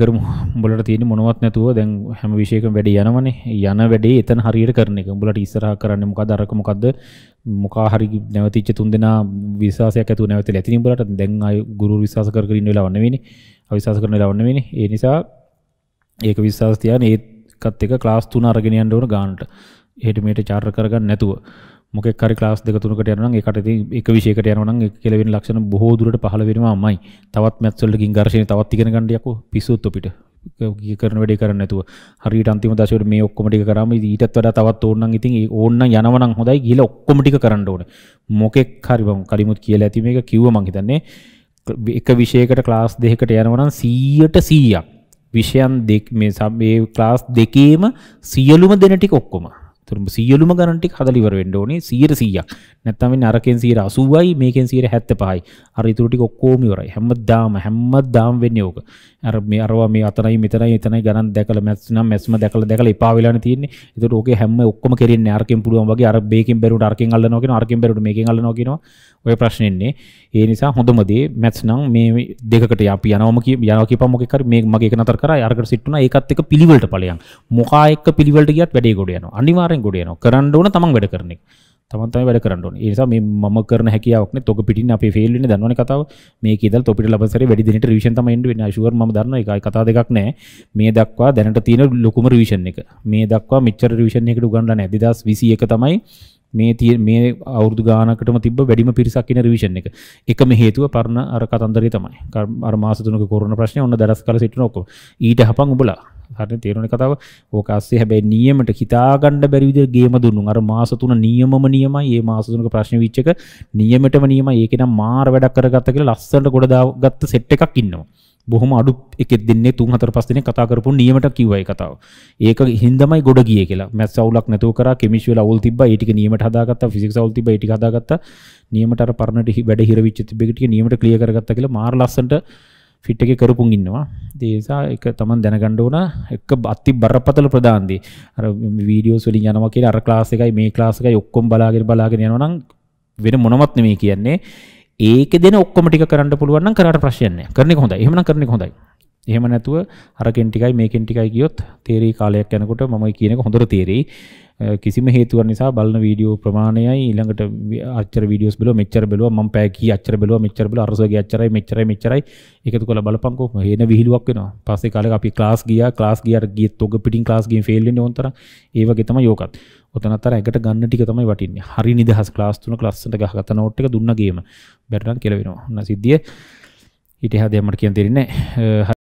කරමු උඹලට තියෙන මොනවත් නැතුව දැන් හැම විශේෂකම වැඩේ යනවනේ යන වැඩේ එතන හරියට කරන එක උඹලට ඉස්සරහා කරන්නේ මොකද අරක මොකද්ද මොකා හරි නැවතිච්ච තුන්දෙනා විශ්වාසයක් ඇතුව නැවතිලා ඇතිනේ උඹලට දැන් ආය ගුරු විශ්වාස කර කර ඉන්න වෙලාවක් නෙවෙයිනේ අවිශ්වාස කරන වෙලාවක් නෙවෙයිනේ ඒ නිසා ඒක විශ්වාස තියාගෙන ඒකත් එක ක්ලාස් 3 අරගෙන යන්න ඕන ගානට එහෙට මෙහෙට චාර්ටර් කරගන්න නැතුව මොකක් හරි ක්ලාස් දෙක තුනකට යනවා ඒකට ඉතින් එක විෂයකට යනවා නම් ඒක කෙලවෙන ලක්ෂණ බොහෝ දුරට පහළ වෙනවාමයි. තවත් මැත්ස් වලට ගින්ඝර්ෂණය තවත් ඉගෙන ගන්න යකෝ පිස්සුත් ඔපිට. කී කරන වැඩේ කරන්නේ නැතුව. හරියට අන්තිම දශයට මේ ඔක්කොම ටික කරාම ඊටත් වඩා තවත් ඕන නම් ඉතින් ඒ ඕන නම් යනව නම් හොඳයි ගිහලා ඔක්කොම ටික කරන්න ඕනේ. මොකෙක් හරි මම කලිමුත් කියලා ඇති මේක කිව්ව මං හිතන්නේ එක විෂයකට ක්ලාස් දෙකකට යනවා නම් 100ට 100ක් විෂයන් දෙක මේ සබ් ඒ ක්ලාස් දෙකේම සියලුම දෙන ටික ඔක්කොම තුරම සියලුම ගණන්ටික් හදලිවර වෙන්න ඕනේ 100 100ක්. නැත්නම් වෙන්නේ අරකෙන් 180යි මේකෙන් 175යි. අර ඉතුරු ටික ඔක්කොම ඉවරයි. හැමදාම හැමදාම වෙන්නේ ඕක. අර මේ අරවා මේ අතනයි මෙතනයි එතනයි ගණන් දැකලා මැත්ස් නම් මැත්ස්ම දැකලා දැකලා එපා වෙලානේ තියෙන්නේ. ඒකට ඕකේ හැම ඔක්කොම කෙරෙන්නේ අරකින් පුළුවන් වගේ අර බේකින් බැරුවට අරකින් අල්ලනවා කියනවා අරකින් බැරුවට මේකෙන් අල්ලනවා කියනවා. ඔය ප්‍රශ්නේ ඉන්නේ. ඒ නිසා හොඳම දේ මැත්ස් නම් මේ දෙකකට අපි යනවම කිය යනවා කියපම් මොකෙක් හරි මේ මගේ එක නතර කරා අරකට සිට් වුණා ඒකත් එක්ක පිළිවෙලට ඵලයන්. මොකා එක්ක පිළිවෙලට ගියත් වැඩේ ගොඩ යනවා. අනිවාර්යෙන් ගොඩ යනවා. කරන්න ඕන තමන් වැඩ කරන එක. තමන්තම වැඩ කරන්න නිසා මේ මම කරන හැකියාවක්න තොක පිටින් අප ෆෙල්ලන දන්නවන කතාව මේ ද තොපිට ලබසර වැඩි දිනට විෂන් ම ෙන් ශුවර ම දන්න එක කතා දෙකක් නෑ මේ දක්වා දැනට තියෙන ලොකුම රවිෂණ එක මේ දක්වා මිච්චර රවිෂණ එකට ගන්න නැදස් විසි එක තමයි මේ තිය මේ අවුදු ගානකටම තිබ වැඩිම පිරිසක් කියන රවිෂණ එක එකම හේතුව පරණ අර කතන්දරේ තමයි අර මාසතුනක කොරන ප්‍රශ්න ඔන්න දරස් කල සිටිනෝක ඊට හපන් උබලා හරි තේරෙන කතාව ඕක අස්සේ හැබැයි නියමට හිතාගන්න බැරි විදිහට ගේම දුන්නු අර මාස තුන නියමම නියමයි ඒ මාස තුනක ප්‍රශ්න විච් එක නියමෙටම නියමයි ඒක නම් මාර වැඩක් කරගත්ත කියලා ලස්සනට ගොඩ දාගත්ත සෙට් එකක් ඉන්නවා බොහොම අඩු එකෙ දෙන්නේ තුන් හතර පස් දිනේ කතා කරපු නියමට කිව්වයි කතාව. ඒක හින්දමයි ගොඩ ගියේ කියලා. මැත්ස් අවුලක් නැතුව කරා කෙමිස් වල අවුල් තිබ්බා. ඒ ටික නියමට හදාගත්තා. ෆිසික්ස් අවුල් තිබ්බා. ඒ ටික හදාගත්තා. නියමට අර පරණට වැඩ හිරවිච්ච තිබ්බ එක ටික නියමට ක්ලියර් කරගත්තා කියලා මාර ලස්සන්ට ෆිට් එක කරපුන් ඉන්නවා දේසා එක තමන් දැනගණ්ඩෝන එක බත්ති බරපතල ප්‍රධාන්දී අර වීඩියෝ සුලින් යනවා කියලා අර ක්ලාස් එකයි මේ ක්ලාස් එකයි ඔක්කොම බලාගෙන බලාගෙන යනවා නම් වෙන මොනවත් නෙමෙයි කියන්නේ ඒක දෙන ඔක්කොම ටික කරන්න පුළුවන් නම් කරාට ප්‍රශ්නයක් නෑ කරන්නේ හොඳයි එහෙමනම් කරන්නේ හොඳයි එහෙම නැතුව අරකින් ටිකයි මේකෙන් ටිකයි ගියොත් තේරී කාලයක් යනකොට මම කියනක හොඳට තේරෙයි කිසිම හේතුව නිසා බලන වීඩියෝ ප්‍රමාණයයි ඊළඟට අච්චර වීඩියෝස් බලුවා මෙච්චර බලුවා මම පෑ කී අච්චර බලුවා මෙච්චර බලුවා අරසගේ අච්චරයි මෙච්චරයි මෙච්චරයි එකතු කරලා බලපන්කෝ එන විහිළුවක් වෙනවා පස්සේ කාලෙක අපි ක්ලාස් ගියා ක්ලාස් ගියාට ගියත් ඔග පිටින් ක්ලාස් ගිහින් ෆේල් වෙන්නේ ඕන තරම් ඒ වගේ තමයි යෝකත් ඔතනත් අර එකට ගන්න ටික තමයි වටින්නේ හරි නිදහස් ක්ලාස් තුන ක්ලාස්සන්ට ගහගත නෝට් එක දුන්න ගේම බැරනම් කියලා වෙනවා නැසිද්ධිය ඊට එහා දෙයක් මට කියන්න දෙන්නේ නැහැ